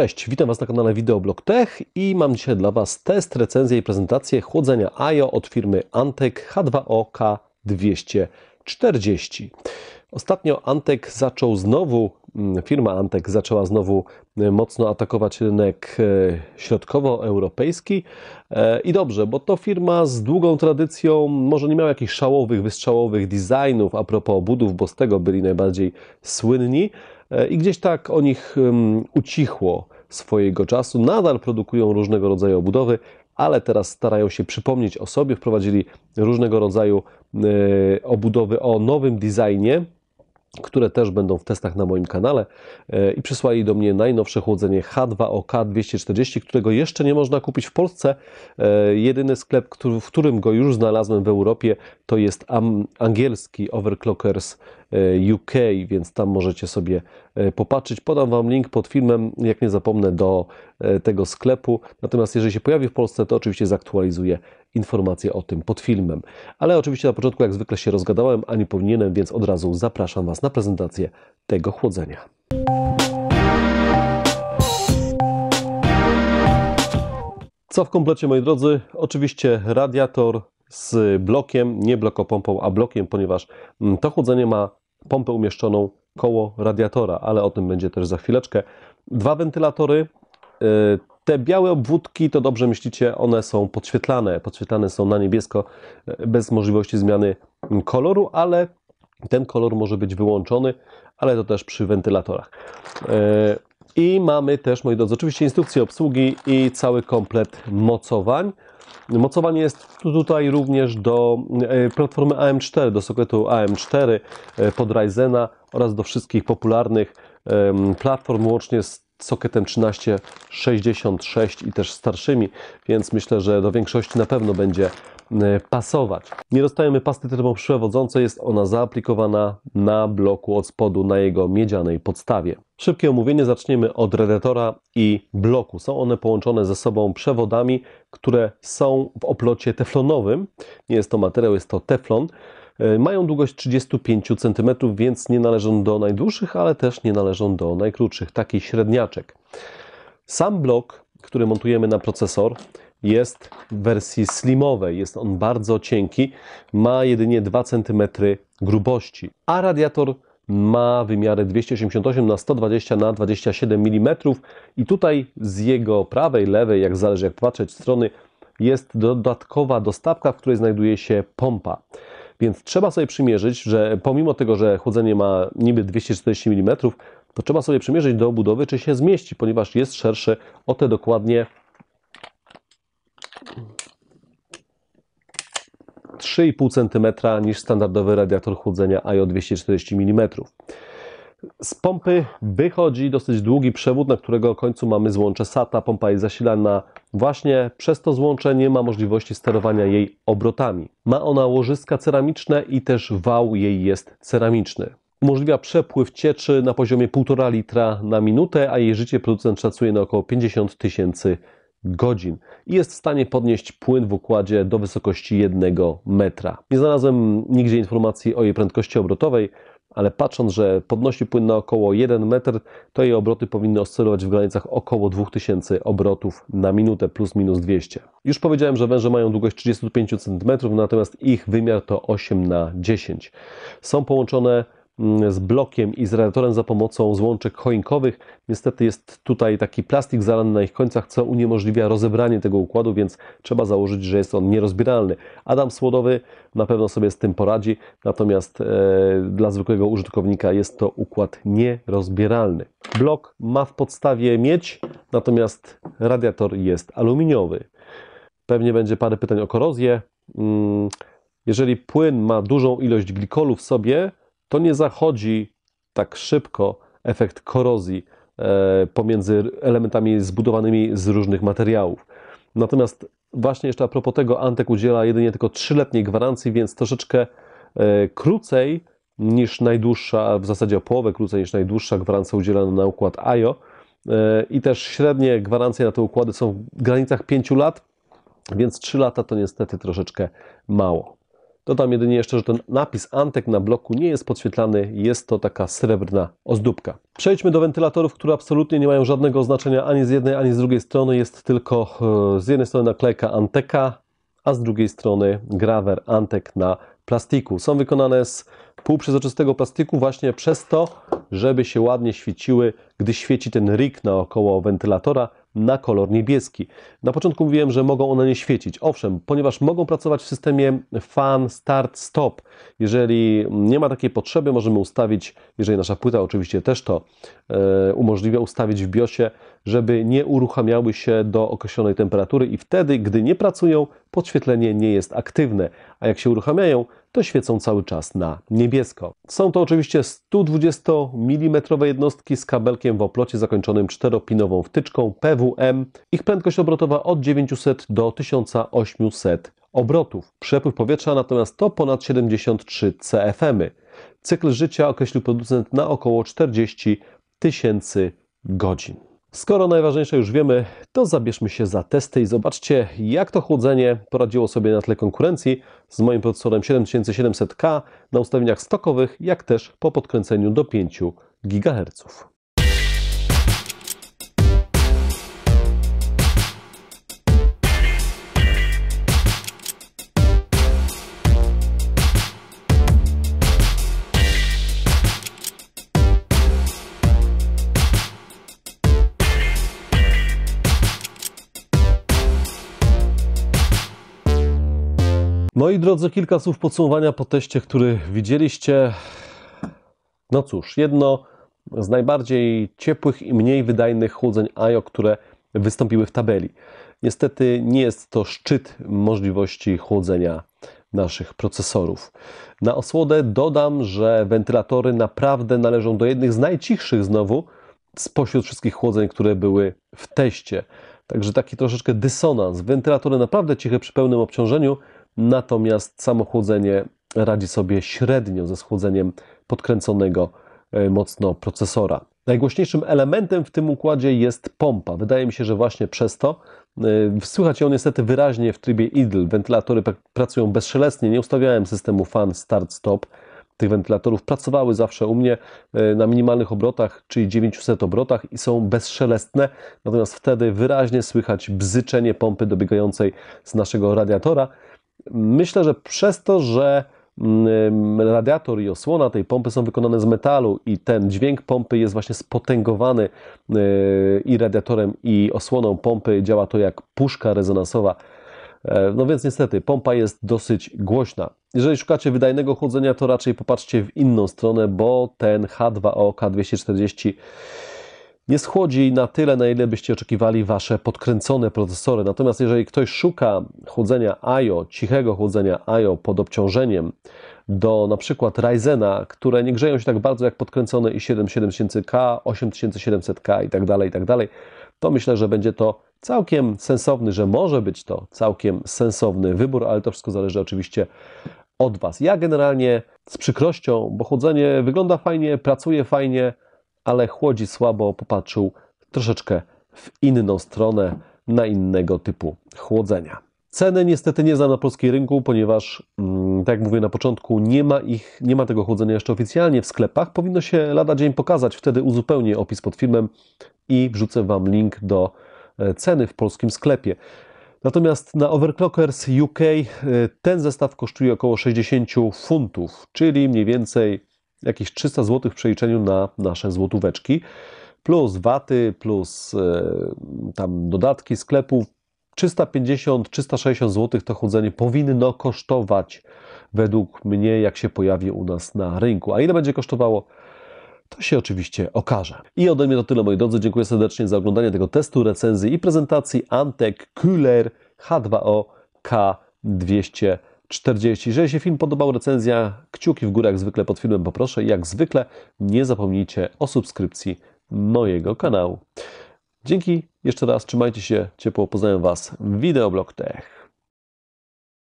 Cześć, witam Was na kanale Videoblog Tech i mam dzisiaj dla Was test, recenzję i prezentację chłodzenia AIO od firmy Antek h 2 o k 240 Ostatnio Antek zaczął znowu, mm, firma Antek zaczęła znowu e, mocno atakować rynek e, środkowoeuropejski e, i dobrze, bo to firma z długą tradycją, może nie miała jakichś szałowych, wystrzałowych designów a propos budów, bo z tego byli najbardziej słynni, E, i gdzieś tak o nich ucichło swojego czasu. Nadal produkują różnego rodzaju obudowy, ale teraz starają się przypomnieć o sobie, wprowadzili różnego rodzaju e, obudowy o nowym designie, które też będą w testach na moim kanale e, i przysłali do mnie najnowsze chłodzenie H2OK240, którego jeszcze nie można kupić w Polsce. E, jedyny sklep, w którym go już znalazłem w Europie to jest angielski Overclockers e, UK, więc tam możecie sobie popatrzeć. Podam Wam link pod filmem, jak nie zapomnę, do tego sklepu. Natomiast jeżeli się pojawi w Polsce, to oczywiście zaktualizuję informacje o tym pod filmem. Ale oczywiście na początku, jak zwykle, się rozgadałem, a nie powinienem, więc od razu zapraszam Was na prezentację tego chłodzenia. Co w komplecie, moi drodzy? Oczywiście radiator z blokiem, nie blokopompą, a blokiem, ponieważ mm, to chłodzenie ma pompę umieszczoną koło radiatora, ale o tym będzie też za chwileczkę. Dwa wentylatory, y, te białe obwódki, to dobrze myślicie, one są podświetlane. Podświetlane są na niebiesko e, bez możliwości zmiany koloru, ale ten kolor może być wyłączony, ale to też przy wentylatorach. E, I mamy też, moi drodzy, oczywiście instrukcję obsługi i cały komplet mocowań. Mocowanie jest tutaj również do e, platformy AM4, do soketu AM4 pod Ryzena oraz do wszystkich popularnych platform łącznie z socketem 1366 i też starszymi, więc myślę, że do większości na pewno będzie e, pasować. Nie dostajemy pasty termoprzewodzącej, jest ona zaaplikowana na bloku od spodu na jego miedzianej podstawie. Szybkie omówienie zaczniemy od redetora i bloku. Są one połączone ze sobą przewodami, które są w oplocie teflonowym. Nie jest to materiał, jest to teflon. E, mają długość 35 cm, więc nie należą do najdłuższych, ale też nie należą do najkrótszych, taki średniaczek. Sam blok, który montujemy na procesor, jest w wersji slimowej. Jest on bardzo cienki, ma jedynie 2 cm grubości, a radiator ma wymiary 288 na 120 na 27 mm i tutaj z jego prawej, lewej, jak zależy jak patrzeć strony, jest dodatkowa dostawka, w której znajduje się pompa. Więc trzeba sobie przymierzyć, że pomimo tego, że chłodzenie ma niby 240 mm, to trzeba sobie przymierzyć do obudowy, czy się zmieści, ponieważ jest szerszy o te dokładnie 3,5 cm niż standardowy radiator chłodzenia IO 240 mm. Z pompy wychodzi dosyć długi przewód, na którego końcu mamy złącze SATA. Pompa jest zasilana właśnie przez to złącze, nie ma możliwości sterowania jej obrotami. Ma ona łożyska ceramiczne i też wał jej jest ceramiczny. Umożliwia przepływ cieczy na poziomie 1,5 litra na minutę, a jej życie producent szacuje na około 50 tysięcy godzin i jest w stanie podnieść płyn w układzie do wysokości 1 metra. Nie znalazłem nigdzie informacji o jej prędkości obrotowej, ale patrząc, że podnosi płyn na około 1 metr, to jej obroty powinny oscylować w granicach około 2000 obrotów na minutę plus minus 200. Już powiedziałem, że węże mają długość 35 cm, natomiast ich wymiar to 8 na 10. Są połączone z blokiem i z radiatorem za pomocą złączek choinkowych. Niestety jest tutaj taki plastik zalany na ich końcach, co uniemożliwia rozebranie tego układu, więc trzeba założyć, że jest on nierozbieralny. Adam Słodowy na pewno sobie z tym poradzi, natomiast e, dla zwykłego użytkownika jest to układ nierozbieralny. Blok ma w podstawie miedź, natomiast radiator jest aluminiowy. Pewnie będzie parę pytań o korozję. Mm, jeżeli płyn ma dużą ilość glikolu w sobie, to nie zachodzi tak szybko efekt korozji e, pomiędzy elementami zbudowanymi z różnych materiałów. Natomiast właśnie jeszcze a propos tego, Antek udziela jedynie tylko 3-letniej gwarancji, więc troszeczkę e, krócej niż najdłuższa, w zasadzie o połowę krócej niż najdłuższa gwarancja udzielana na układ IO. E, I też średnie gwarancje na te układy są w granicach 5 lat, więc 3 lata to niestety troszeczkę mało. Dodam jedynie jeszcze, że ten napis Antek na bloku nie jest podświetlany, jest to taka srebrna ozdóbka. Przejdźmy do wentylatorów, które absolutnie nie mają żadnego znaczenia ani z jednej, ani z drugiej strony. Jest tylko e, z jednej strony naklejka Anteka, a z drugiej strony grawer Antek na plastiku. Są wykonane z półprzezroczystego plastiku właśnie przez to, żeby się ładnie świeciły, gdy świeci ten rig naokoło wentylatora, na kolor niebieski. Na początku mówiłem, że mogą one nie świecić. Owszem, ponieważ mogą pracować w systemie fan, start, stop. Jeżeli nie ma takiej potrzeby, możemy ustawić, jeżeli nasza płyta oczywiście też to e, umożliwia, ustawić w BIOSie, żeby nie uruchamiały się do określonej temperatury i wtedy, gdy nie pracują, podświetlenie nie jest aktywne, a jak się uruchamiają, to świecą cały czas na niebiesko. Są to oczywiście 120 mm jednostki z kabelkiem w oplocie zakończonym czteropinową wtyczką PWM. Ich prędkość obrotowa od 900 do 1800 obrotów. Przepływ powietrza natomiast to ponad 73 CFM. Cykl życia określił producent na około 40 tysięcy godzin. Skoro najważniejsze już wiemy, to zabierzmy się za testy i zobaczcie, jak to chłodzenie poradziło sobie na tle konkurencji z moim procesorem 7700K na ustawieniach stokowych, jak też po podkręceniu do 5 GHz. No i drodzy, kilka słów podsumowania po teście, który widzieliście. No cóż, jedno z najbardziej ciepłych i mniej wydajnych chłodzeń IO, które wystąpiły w tabeli. Niestety nie jest to szczyt możliwości chłodzenia naszych procesorów. Na osłodę dodam, że wentylatory naprawdę należą do jednych z najcichszych znowu spośród wszystkich chłodzeń, które były w teście. Także taki troszeczkę dysonans. Wentylatory naprawdę ciche przy pełnym obciążeniu, natomiast samo chłodzenie radzi sobie średnio ze schłodzeniem podkręconego e, mocno procesora. Najgłośniejszym elementem w tym układzie jest pompa. Wydaje mi się, że właśnie przez to e, słychać ją niestety wyraźnie w trybie idle. Wentylatory pracują bezszelestnie. Nie ustawiałem systemu fan start stop tych wentylatorów. Pracowały zawsze u mnie e, na minimalnych obrotach, czyli 900 obrotach i są bezszelestne. Natomiast wtedy wyraźnie słychać bzyczenie pompy dobiegającej z naszego radiatora. Myślę, że przez to, że mm, radiator i osłona tej pompy są wykonane z metalu i ten dźwięk pompy jest właśnie spotęgowany e, i radiatorem i osłoną pompy działa to jak puszka rezonansowa. E, no więc niestety pompa jest dosyć głośna. Jeżeli szukacie wydajnego chłodzenia, to raczej popatrzcie w inną stronę, bo ten H2O K240 nie schodzi na tyle, na ile byście oczekiwali wasze podkręcone procesory. Natomiast jeżeli ktoś szuka chłodzenia IO, cichego chłodzenia IO pod obciążeniem do na przykład Ryzena, które nie grzeją się tak bardzo jak podkręcone i7700K, 8700K itd., itd., to myślę, że będzie to całkiem sensowny, że może być to całkiem sensowny wybór, ale to wszystko zależy oczywiście od Was. Ja generalnie z przykrością, bo chłodzenie wygląda fajnie, pracuje fajnie, ale chłodzi słabo popatrzył troszeczkę w inną stronę, na innego typu chłodzenia. Ceny niestety nie za na polskim rynku, ponieważ, mm, tak jak mówię na początku, nie ma, ich, nie ma tego chłodzenia jeszcze oficjalnie w sklepach. Powinno się lada dzień pokazać, wtedy uzupełnię opis pod filmem i wrzucę Wam link do e, ceny w polskim sklepie. Natomiast na Overclockers UK e, ten zestaw kosztuje około 60 funtów, czyli mniej więcej jakieś 300 zł w przeliczeniu na nasze złotóweczki, plus waty, plus e, tam dodatki sklepów. 350-360 zł to chodzenie powinno kosztować według mnie, jak się pojawi u nas na rynku. A ile będzie kosztowało? To się oczywiście okaże. I ode mnie to tyle, moi drodzy. Dziękuję serdecznie za oglądanie tego testu, recenzji i prezentacji Antek Kühler H2O K200. 40. Jeżeli się film podobał, recenzja, kciuki w górę jak zwykle pod filmem poproszę. Jak zwykle nie zapomnijcie o subskrypcji mojego kanału. Dzięki jeszcze raz, trzymajcie się ciepło, poznałem Was. Wideoblog Tech.